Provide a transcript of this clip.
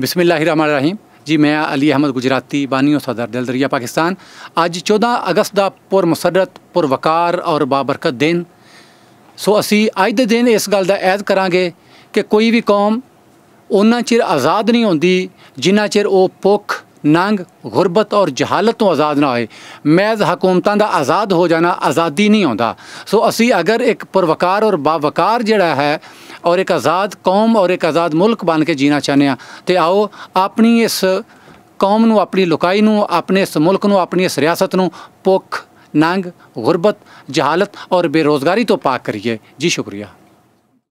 ਬਿਸਮਿਲ੍ਲਾਹਿਰਰਹਿਮਾਨਿਰਰਹੀਮ ਜੀ ਮੈਂ ਅਲੀ ਅਹਿਮਦ ਗੁਜਰਾਤੀ ਬਾਨੀਓ ਸਦਰ ਦਿਲ ਦਰਿਆ ਪਾਕਿਸਤਾਨ ਅੱਜ 14 ਅਗਸਤ ਦਾ ਪੁਰ ਮੁਸਰਤ ਪੁਰ ਵਕਾਰ ਔਰ ਬਾਬਰਕਤ ਦਿਨ ਸੋ ਅਸੀਂ ਅੱਜ ਦੇ ਦਿਨ ਇਸ ਗੱਲ ਦਾ ਐਦ ਕਰਾਂਗੇ ਕਿ ਕੋਈ ਵੀ ਕੌਮ ਉਹਨਾਂ ਚਿਰ ਆਜ਼ਾਦ ਨਹੀਂ ਹੁੰਦੀ ਜਿੰਨਾ ਚਿਰ ਉਹ ਪੁੱਖ ਨੰਗ ਗੁਰਬਤ ਔਰ ਜਹਾਲਤ ਤੋਂ ਆਜ਼ਾਦ ਨਾ ਹੋਏ ਮੈਜ਼ ਹਕੂਮਤਾਂ ਦਾ ਆਜ਼ਾਦ ਹੋ ਜਾਣਾ ਆਜ਼ਾਦੀ ਨਹੀਂ ਆਉਂਦਾ ਸੋ ਅਸੀਂ ਅਗਰ ਇੱਕ ਪਰਵਕਾਰ ਔਰ ਬਾਵਕਾਰ ਜਿਹੜਾ ਹੈ ਔਰ ਇੱਕ ਆਜ਼ਾਦ ਕੌਮ ਔਰ ਇੱਕ ਆਜ਼ਾਦ ਮੁਲਕ ਬਣ ਕੇ ਜੀਣਾ ਚਾਹੁੰਦੇ ਆ ਤੇ ਆਓ ਆਪਣੀ ਇਸ ਕੌਮ ਨੂੰ ਆਪਣੀ ਲੋਕਾਈ ਨੂੰ ਆਪਣੇ ਇਸ ਮੁਲਕ ਨੂੰ ਆਪਣੀ ਇਸ ਰਿਆਸਤ ਨੂੰ ਪੁੱਖ ਨੰਗ ਗੁਰਬਤ ਜਹਾਲਤ ਔਰ ਬੇਰੋਜ਼ਗਾਰੀ ਤੋਂ ਪਾਕ ਕਰੀਏ ਜੀ ਸ਼ੁਕਰੀਆ